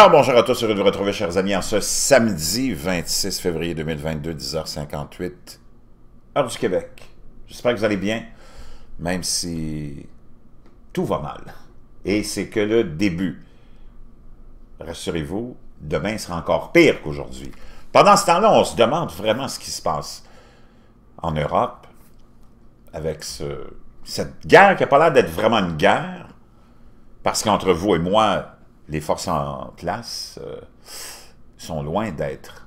Alors, bonjour à tous, heureux de vous retrouver, chers amis, en ce samedi 26 février 2022, 10h58, hors du Québec. J'espère que vous allez bien, même si tout va mal. Et c'est que le début. Rassurez-vous, demain sera encore pire qu'aujourd'hui. Pendant ce temps-là, on se demande vraiment ce qui se passe en Europe avec cette guerre qui n'a pas l'air d'être vraiment une guerre, parce qu'entre vous et moi, les forces en place euh, sont loin d'être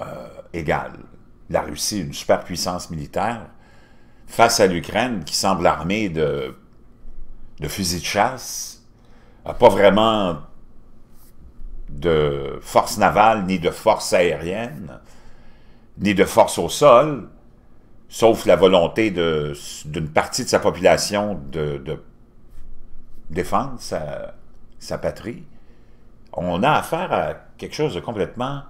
euh, égales. La Russie, une superpuissance militaire, face à l'Ukraine, qui semble armée de, fusils de chasse, n'a pas vraiment de force navales, ni de force aérienne, ni de force au sol, sauf la volonté d'une partie de sa population de, de défendre sa, euh, sa patrie, on a affaire à quelque chose de complètement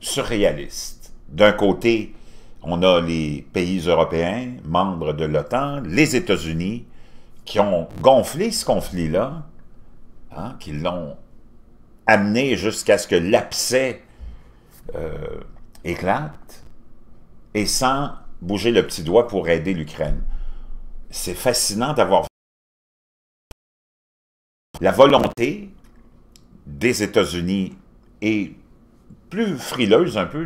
surréaliste. D'un côté, on a les pays européens, membres de l'OTAN, les États-Unis, qui ont gonflé ce conflit-là, hein, qui l'ont amené jusqu'à ce que l'abcès euh, éclate, et sans bouger le petit doigt pour aider l'Ukraine. C'est fascinant d'avoir la volonté des États-Unis est plus frileuse un peu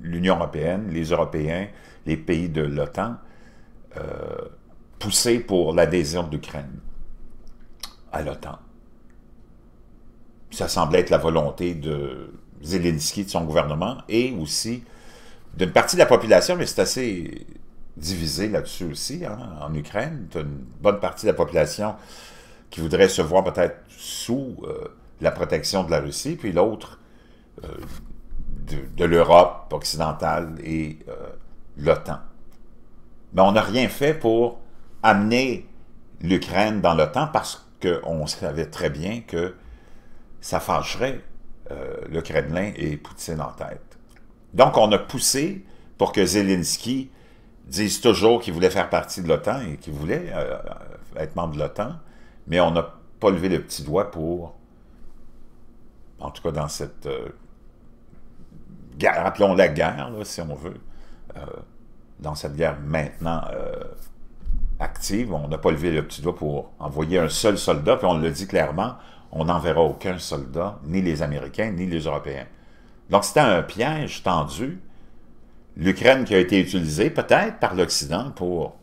l'Union européenne, les Européens, les pays de l'OTAN, euh, poussés pour l'adhésion d'Ukraine à l'OTAN. Ça semble être la volonté de Zelensky, de son gouvernement, et aussi d'une partie de la population, mais c'est assez divisé là-dessus aussi, hein, en Ukraine. une bonne partie de la population qui voudrait se voir peut-être sous euh, la protection de la Russie, puis l'autre euh, de, l'Europe occidentale et euh, l'OTAN. Mais on n'a rien fait pour amener l'Ukraine dans l'OTAN parce qu'on savait très bien que ça fâcherait le Kremlin et Poutine en tête. Donc, on a poussé pour que Zelensky dise toujours qu'il voulait faire partie de l'OTAN et qu'il voulait être membre de l'OTAN mais on n'a pas levé le petit doigt pour, en tout cas dans cette, guerre, euh, rappelons la guerre, si on veut, euh, dans cette guerre maintenant euh, active, on n'a pas levé le petit doigt pour envoyer un seul soldat, puis on le dit clairement, on n'enverra aucun soldat, ni les Américains, ni les Européens. Donc c'était un piège tendu, l'Ukraine qui a été utilisée peut-être par l'Occident pour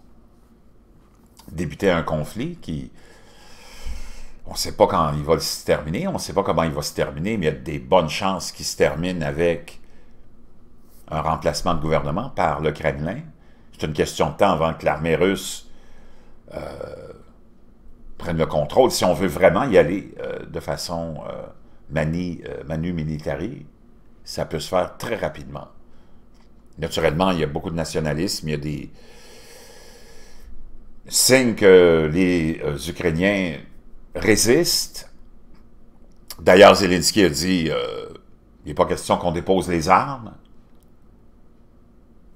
débuter un conflit qui on ne sait pas quand il va se terminer, on ne sait pas comment il va se terminer, mais il y a des bonnes chances qu'il se termine avec un remplacement de gouvernement par le Kremlin. C'est une question de temps avant que l'armée russe euh, prenne le contrôle, si on veut vraiment y aller euh, de façon euh, manu militari, ça peut se faire très rapidement. Naturellement, il y a beaucoup de nationalisme, il y a des signes que les Ukrainiens résiste. D'ailleurs, Zelensky a dit euh, il n'est pas question qu'on dépose les armes.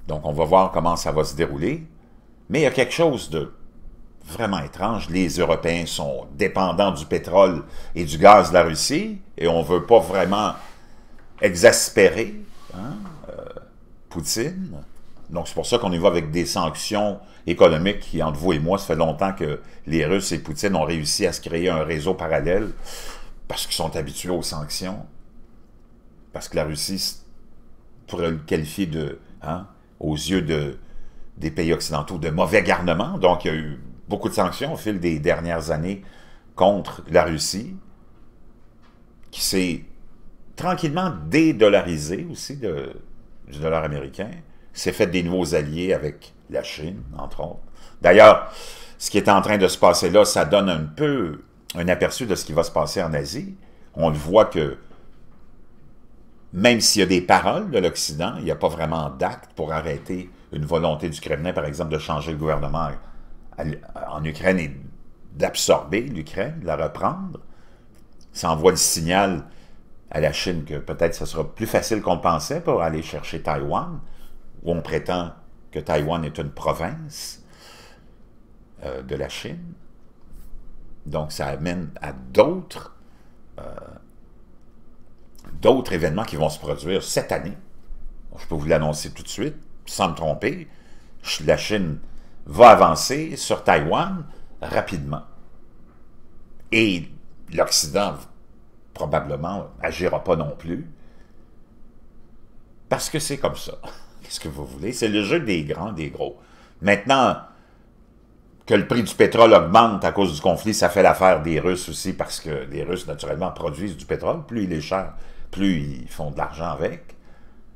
Donc, on va voir comment ça va se dérouler. Mais il y a quelque chose de vraiment étrange. Les Européens sont dépendants du pétrole et du gaz de la Russie et on ne veut pas vraiment exaspérer hein, euh, Poutine. Donc, c'est pour ça qu'on y va avec des sanctions économiques qui, entre vous et moi, ça fait longtemps que les Russes et Poutine ont réussi à se créer un réseau parallèle parce qu'ils sont habitués aux sanctions. Parce que la Russie pourrait le qualifier de, hein, aux yeux de, des pays occidentaux, de mauvais garnement. Donc, il y a eu beaucoup de sanctions au fil des dernières années contre la Russie, qui s'est tranquillement dédollarisée aussi du dollar américain s'est fait des nouveaux alliés avec la Chine, entre autres. D'ailleurs, ce qui est en train de se passer là, ça donne un peu un aperçu de ce qui va se passer en Asie. On le voit que même s'il y a des paroles de l'Occident, il n'y a pas vraiment d'acte pour arrêter une volonté du Kremlin, par exemple, de changer le gouvernement en Ukraine et d'absorber l'Ukraine, de la reprendre. Ça envoie le signal à la Chine que peut-être ce sera plus facile qu'on pensait pour aller chercher Taïwan où on prétend que Taïwan est une province euh, de la Chine. Donc, ça amène à euh, d'autres événements qui vont se produire cette année. Je peux vous l'annoncer tout de suite, sans me tromper. La Chine va avancer sur Taïwan rapidement. Et l'Occident probablement agira pas non plus, parce que c'est comme ça. Qu'est-ce que vous voulez? C'est le jeu des grands, des gros. Maintenant, que le prix du pétrole augmente à cause du conflit, ça fait l'affaire des Russes aussi, parce que les Russes, naturellement, produisent du pétrole. Plus il est cher, plus ils font de l'argent avec.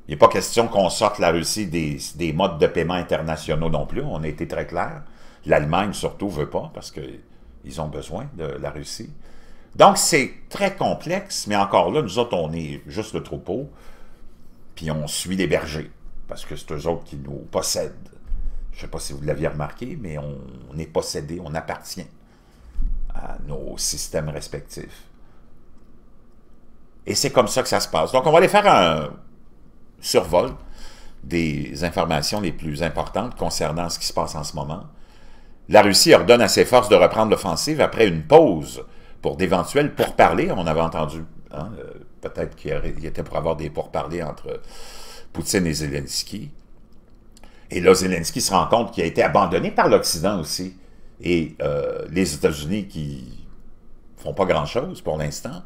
Il n'est pas question qu'on sorte la Russie des, modes de paiement internationaux non plus. On a été très clair. L'Allemagne, surtout, ne veut pas, parce qu'ils ont besoin de la Russie. Donc, c'est très complexe, mais encore là, nous autres, on est juste le troupeau, puis on suit les bergers parce que c'est eux autres qui nous possèdent. Je ne sais pas si vous l'aviez remarqué, mais on, est possédé, on appartient à nos systèmes respectifs. Et c'est comme ça que ça se passe. Donc, on va aller faire un survol des informations les plus importantes concernant ce qui se passe en ce moment. La Russie ordonne à ses forces de reprendre l'offensive après une pause pour d'éventuels pourparlers. On avait entendu, hein, euh, peut-être qu'il était pour avoir des pourparlers entre Poutine et Zelensky. Et là, Zelensky se rend compte qu'il a été abandonné par l'Occident aussi. Et euh, les États-Unis qui font pas grand-chose pour l'instant.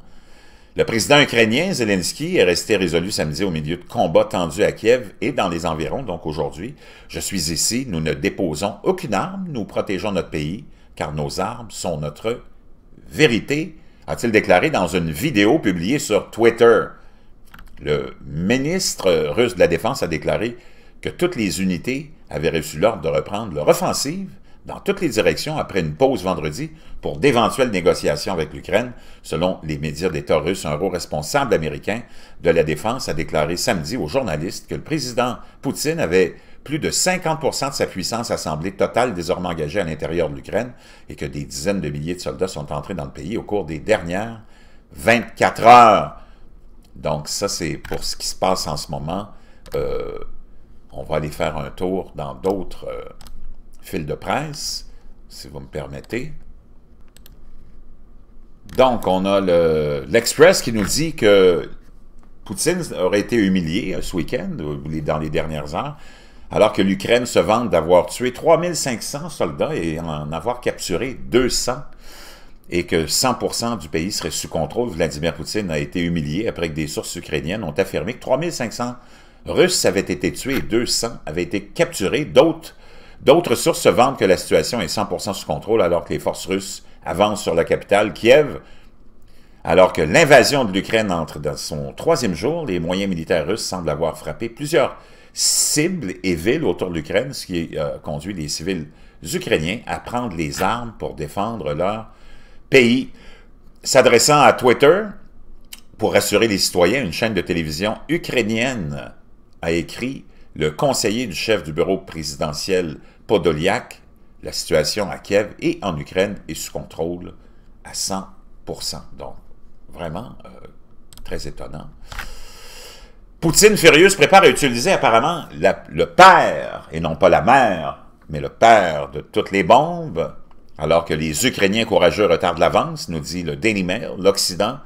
Le président ukrainien Zelensky est resté résolu samedi au milieu de combats tendus à Kiev et dans les environs, donc aujourd'hui. Je suis ici, nous ne déposons aucune arme, nous protégeons notre pays, car nos armes sont notre vérité, a-t-il déclaré dans une vidéo publiée sur Twitter. Le ministre russe de la Défense a déclaré que toutes les unités avaient reçu l'ordre de reprendre leur offensive dans toutes les directions après une pause vendredi pour d'éventuelles négociations avec l'Ukraine, selon les médias d'État russes. Un haut responsable américain de la Défense a déclaré samedi aux journalistes que le président Poutine avait plus de 50 de sa puissance assemblée totale désormais engagée à l'intérieur de l'Ukraine et que des dizaines de milliers de soldats sont entrés dans le pays au cours des dernières 24 heures. Donc ça, c'est pour ce qui se passe en ce moment. Euh, on va aller faire un tour dans d'autres euh, fils de presse, si vous me permettez. Donc, on a l'Express qui nous dit que Poutine aurait été humilié euh, ce week-end, dans les dernières heures, alors que l'Ukraine se vante d'avoir tué 3500 soldats et en avoir capturé 200 et que 100% du pays serait sous contrôle. Vladimir Poutine a été humilié après que des sources ukrainiennes ont affirmé que 3500 Russes avaient été tués et 200 avaient été capturés. D'autres sources se vantent que la situation est 100% sous contrôle alors que les forces russes avancent sur la capitale, Kiev. Alors que l'invasion de l'Ukraine entre dans son troisième jour, les moyens militaires russes semblent avoir frappé plusieurs cibles et villes autour de l'Ukraine, ce qui a euh, conduit les civils ukrainiens à prendre les armes pour défendre leur pays, s'adressant à Twitter pour rassurer les citoyens, une chaîne de télévision ukrainienne a écrit le conseiller du chef du bureau présidentiel Podoliak, la situation à Kiev et en Ukraine est sous contrôle à 100%. Donc, vraiment euh, très étonnant. Poutine furieux prépare à utiliser apparemment le père, et non pas la mère, mais le père de toutes les bombes, alors que les Ukrainiens courageux retardent l'avance, nous dit le Daily Mail, l'Occident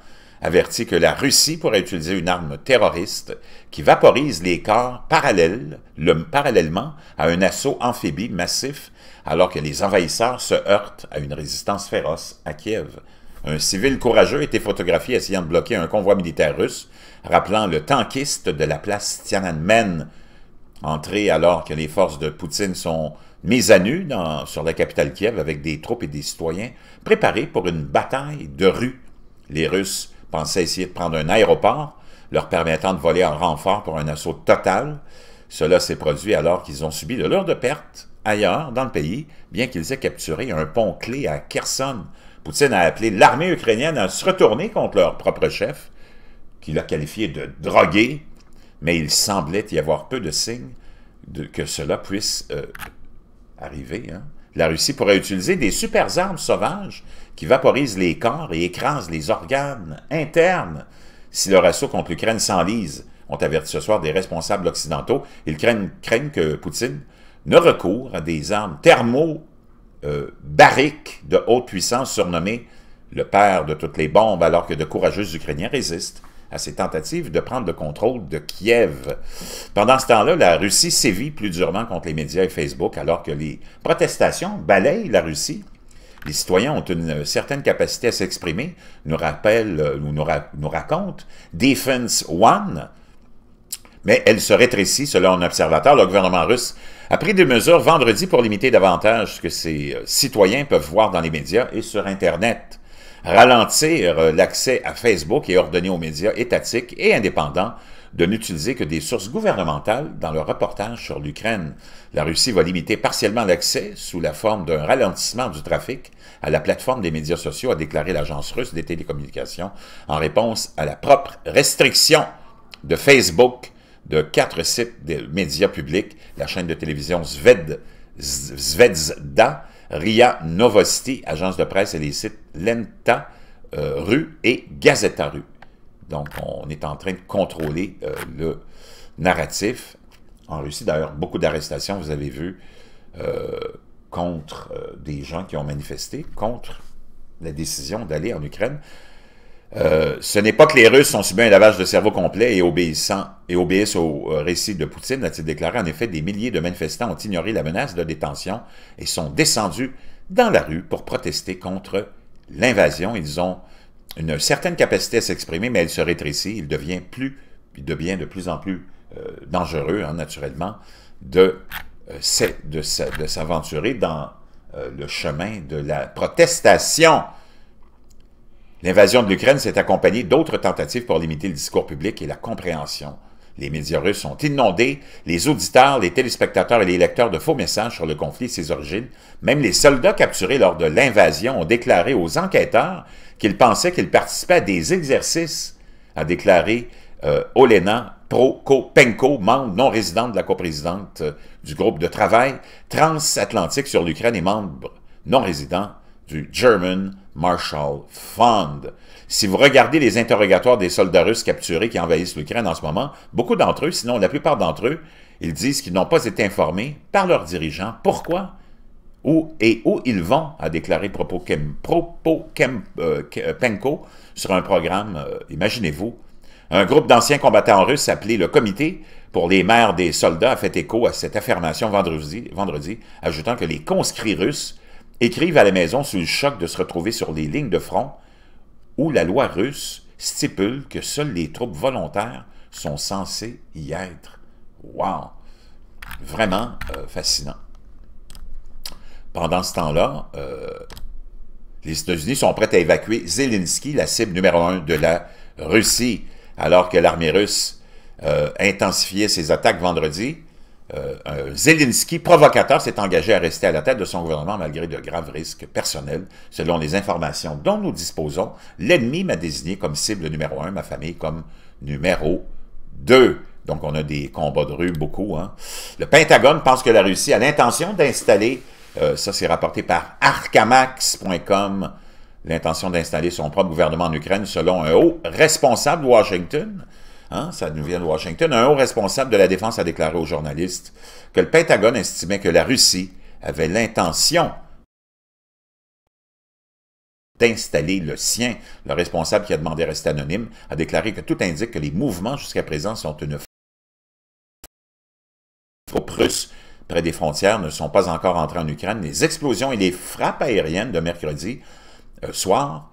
avertit que la Russie pourrait utiliser une arme terroriste qui vaporise les corps parallèlement à un assaut amphibie massif, alors que les envahisseurs se heurtent à une résistance féroce à Kiev. Un civil courageux a été photographié essayant de bloquer un convoi militaire russe, rappelant le tankiste de la place Tiananmen entrée alors que les forces de Poutine sont mises à nu dans, sur la capitale Kiev avec des troupes et des citoyens préparés pour une bataille de rue. Les Russes pensaient essayer de prendre un aéroport, leur permettant de voler en renfort pour un assaut total. Cela s'est produit alors qu'ils ont subi de lourdes pertes ailleurs dans le pays, bien qu'ils aient capturé un pont clé à Kherson. Poutine a appelé l'armée ukrainienne à se retourner contre leur propre chef, qu'il a qualifié de drogué mais il semblait y avoir peu de signes que cela puisse euh, arriver. Hein. La Russie pourrait utiliser des super armes sauvages qui vaporisent les corps et écrasent les organes internes si leur assaut contre l'Ukraine s'enlise, ont averti ce soir des responsables occidentaux. Ils craignent, que Poutine ne recourt à des armes thermo euh, de haute puissance surnommées le père de toutes les bombes alors que de courageux Ukrainiens résistent à ses tentatives de prendre le contrôle de Kiev. Pendant ce temps-là, la Russie sévit plus durement contre les médias et Facebook, alors que les protestations balayent la Russie. Les citoyens ont une certaine capacité à s'exprimer, nous rappellent euh, nous, nous racontent Defense One, mais elle se rétrécit selon un observateur. Le gouvernement russe a pris des mesures vendredi pour limiter davantage ce que ses euh, citoyens peuvent voir dans les médias et sur Internet. Ralentir euh, l'accès à Facebook et ordonner aux médias étatiques et indépendants de n'utiliser que des sources gouvernementales dans leur reportage sur l'Ukraine. La Russie va limiter partiellement l'accès sous la forme d'un ralentissement du trafic à la plateforme des médias sociaux, a déclaré l'agence russe des télécommunications en réponse à la propre restriction de Facebook de quatre sites des médias publics, la chaîne de télévision Zved, RIA Novosti, agence de presse et les sites Lenta, euh, Rue et Gazeta Rue. Donc, on est en train de contrôler euh, le narratif. En Russie, d'ailleurs, beaucoup d'arrestations, vous avez vu, euh, contre des gens qui ont manifesté, contre la décision d'aller en Ukraine. Euh, ce n'est pas que les Russes ont subi un lavage de cerveau complet et, obéissant, et obéissent au euh, récit de Poutine, a-t-il déclaré. En effet, des milliers de manifestants ont ignoré la menace de détention et sont descendus dans la rue pour protester contre l'invasion. Ils ont une certaine capacité à s'exprimer, mais elle se rétrécit. Il devient, plus, il devient de plus en plus euh, dangereux, hein, naturellement, de, de s'aventurer dans le chemin de la protestation. L'invasion de l'Ukraine s'est accompagnée d'autres tentatives pour limiter le discours public et la compréhension. Les médias russes sont inondés, les auditeurs, les téléspectateurs et les lecteurs de faux messages sur le conflit et ses origines. Même les soldats capturés lors de l'invasion ont déclaré aux enquêteurs qu'ils pensaient qu'ils participaient à des exercices, a déclaré euh, Olena Prokopenko, membre non résident de la coprésidente euh, du groupe de travail transatlantique sur l'Ukraine et membre non résident du German Marshall Fund. Si vous regardez les interrogatoires des soldats russes capturés qui envahissent l'Ukraine en ce moment, beaucoup d'entre eux, sinon la plupart d'entre eux, ils disent qu'ils n'ont pas été informés par leurs dirigeants. Pourquoi? Où et où ils vont, a déclaré Propo, euh, euh, sur un programme, euh, imaginez-vous. Un groupe d'anciens combattants russes appelé le Comité pour les mères des soldats a fait écho à cette affirmation vendredi, vendredi ajoutant que les conscrits russes écrivent à la maison sous le choc de se retrouver sur les lignes de front où la loi russe stipule que seules les troupes volontaires sont censées y être. Wow! Vraiment euh, fascinant. Pendant ce temps-là, euh, les États-Unis sont prêts à évacuer Zelensky, la cible numéro un de la Russie, alors que l'armée russe euh, intensifiait ses attaques vendredi. Euh, Zelensky, provocateur, s'est engagé à rester à la tête de son gouvernement malgré de graves risques personnels. Selon les informations dont nous disposons, l'ennemi m'a désigné comme cible numéro un, ma famille comme numéro deux. Donc, on a des combats de rue, beaucoup. Hein. Le Pentagone pense que la Russie a l'intention d'installer, euh, ça c'est rapporté par arcamax.com, l'intention d'installer son propre gouvernement en Ukraine selon un haut responsable de Washington. Hein? ça nous vient de Washington. Un haut responsable de la défense a déclaré aux journalistes que le Pentagone estimait que la Russie avait l'intention d'installer le sien. Le responsable qui a demandé à rester anonyme a déclaré que tout indique que les mouvements jusqu'à présent sont une troupes russe près des frontières ne sont pas encore entrés en Ukraine. Les explosions et les frappes aériennes de mercredi euh, soir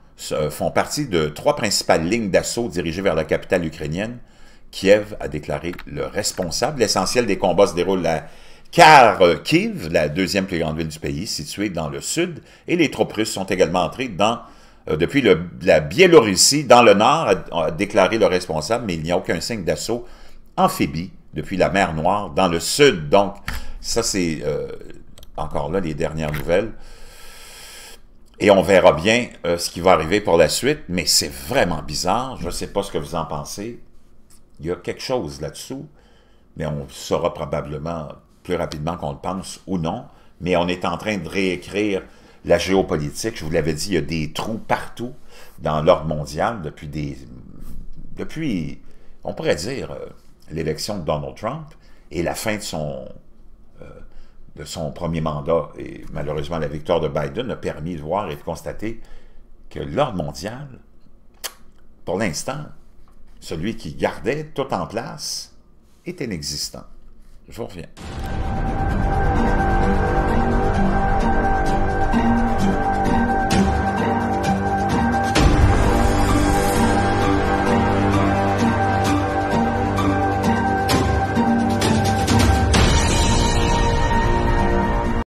font partie de trois principales lignes d'assaut dirigées vers la capitale ukrainienne. Kiev a déclaré le responsable. L'essentiel des combats se déroule à Kharkiv, euh, la deuxième plus grande ville du pays, située dans le sud, et les troupes russes sont également entrées dans, euh, depuis la Biélorussie dans le nord, a, déclaré le responsable, mais il n'y a aucun signe d'assaut amphibie depuis la mer Noire dans le sud. Donc, ça c'est euh, encore là les dernières nouvelles. Et on verra bien euh, ce qui va arriver pour la suite, mais c'est vraiment bizarre. Je ne sais pas ce que vous en pensez. Il y a quelque chose là-dessous, mais on saura probablement plus rapidement qu'on le pense ou non. Mais on est en train de réécrire la géopolitique. Je vous l'avais dit, il y a des trous partout dans l'ordre mondial depuis depuis, on pourrait dire, euh, l'élection de Donald Trump et la fin de son. Euh, de son premier mandat. Et malheureusement, la victoire de Biden a permis de voir et de constater que l'ordre mondial, pour l'instant, celui qui gardait tout en place, est inexistant. Je vous reviens.